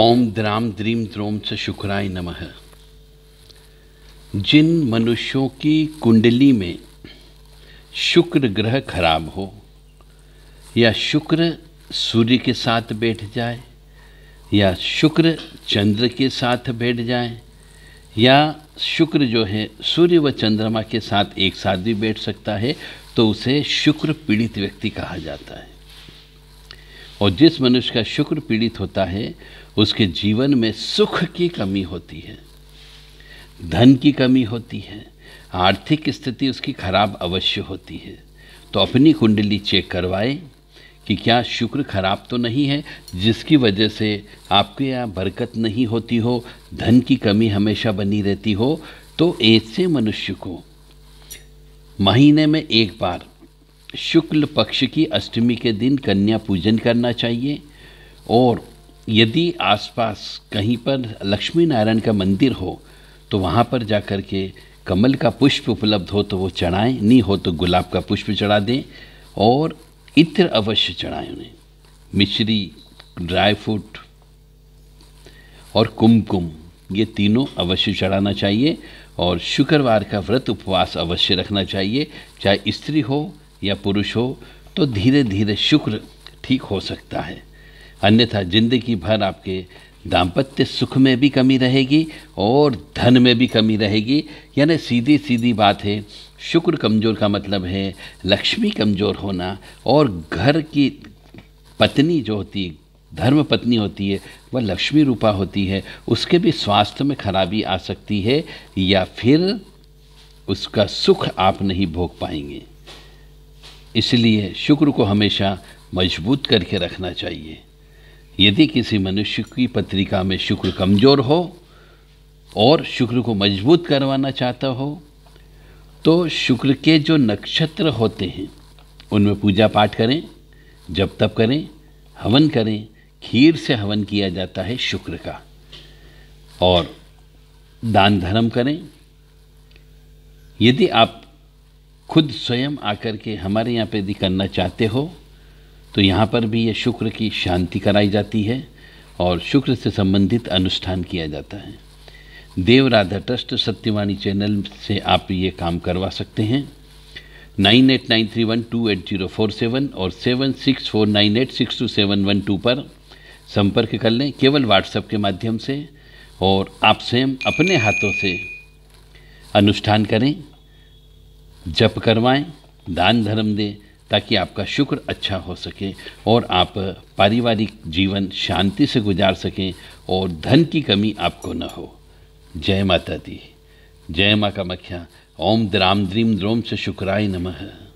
ओम dram द्रीम द्रोम से शुक्राय नमः जिन मनुष्यों की कुंडली में शुक्र ग्रह खराब हो या शुक्र सूर्य के साथ बैठ जाए या शुक्र चंद्र के साथ बैठ जाए या शुक्र जो है सूर्य व चंद्रमा के साथ एक साथ भी बैठ सकता है तो उसे शुक्र पीड़ित व्यक्ति कहा जाता है और जिस मनुष्य का शुक्र पीड़ित होता है उसके जीवन में सुख की कमी होती है धन की कमी होती है आर्थिक स्थिति उसकी खराब अवश्य होती है तो अपनी कुंडली चेक करवाएं कि क्या शुक्र खराब तो नहीं है जिसकी वजह से आपके यहाँ बरकत नहीं होती हो धन की कमी हमेशा बनी रहती हो तो ऐसे मनुष्य को महीने में एक बार शुक्ल पक्ष की अष्टमी के दिन कन्या पूजन करना चाहिए और यदि आसपास कहीं पर लक्ष्मी नारायण का मंदिर हो तो वहाँ पर जा कर के कमल का पुष्प उपलब्ध हो तो वो चढ़ाएं नहीं हो तो गुलाब का पुष्प चढ़ा दें और इत्र अवश्य चढ़ाएं उन्हें मिश्री ड्राई फ्रूट और कुमकुम ये तीनों अवश्य चढ़ाना चाहिए और शुक्रवार का व्रत उपवास अवश्य रखना चाहिए चाहे स्त्री हो या पुरुष हो तो धीरे धीरे शुक्र ठीक हो सकता है अन्यथा जिंदगी भर आपके दाम्पत्य सुख में भी कमी रहेगी और धन में भी कमी रहेगी यानी सीधी सीधी बात है शुक्र कमज़ोर का मतलब है लक्ष्मी कमज़ोर होना और घर की पत्नी जो होती है धर्म पत्नी होती है वह लक्ष्मी रूपा होती है उसके भी स्वास्थ्य में खराबी आ सकती है या फिर उसका सुख आप नहीं भोग पाएंगे इसलिए शुक्र को हमेशा मजबूत करके रखना चाहिए यदि किसी मनुष्य की पत्रिका में शुक्र कमज़ोर हो और शुक्र को मजबूत करवाना चाहता हो तो शुक्र के जो नक्षत्र होते हैं उनमें पूजा पाठ करें जब तप करें हवन करें खीर से हवन किया जाता है शुक्र का और दान धर्म करें यदि आप खुद स्वयं आकर के हमारे यहाँ पे यदि करना चाहते हो तो यहाँ पर भी ये शुक्र की शांति कराई जाती है और शुक्र से संबंधित अनुष्ठान किया जाता है देव राधा ट्रस्ट सत्यवाणी चैनल से आप ये काम करवा सकते हैं nine eight nine three one two eight zero four seven और seven six four nine eight six two seven one two पर संपर्क कर लें केवल व्हाट्सएप के माध्यम से और आप स्वयं अपने हाथों से अनुष्ठान करें जप करवाएं दान धर्म दें ताकि आपका शुक्र अच्छा हो सके और आप पारिवारिक जीवन शांति से गुजार सकें और धन की कमी आपको न हो जय माता दी जय माँ का मख्या ओम द्राम द्रीम द्रोम से शुक्राय नमः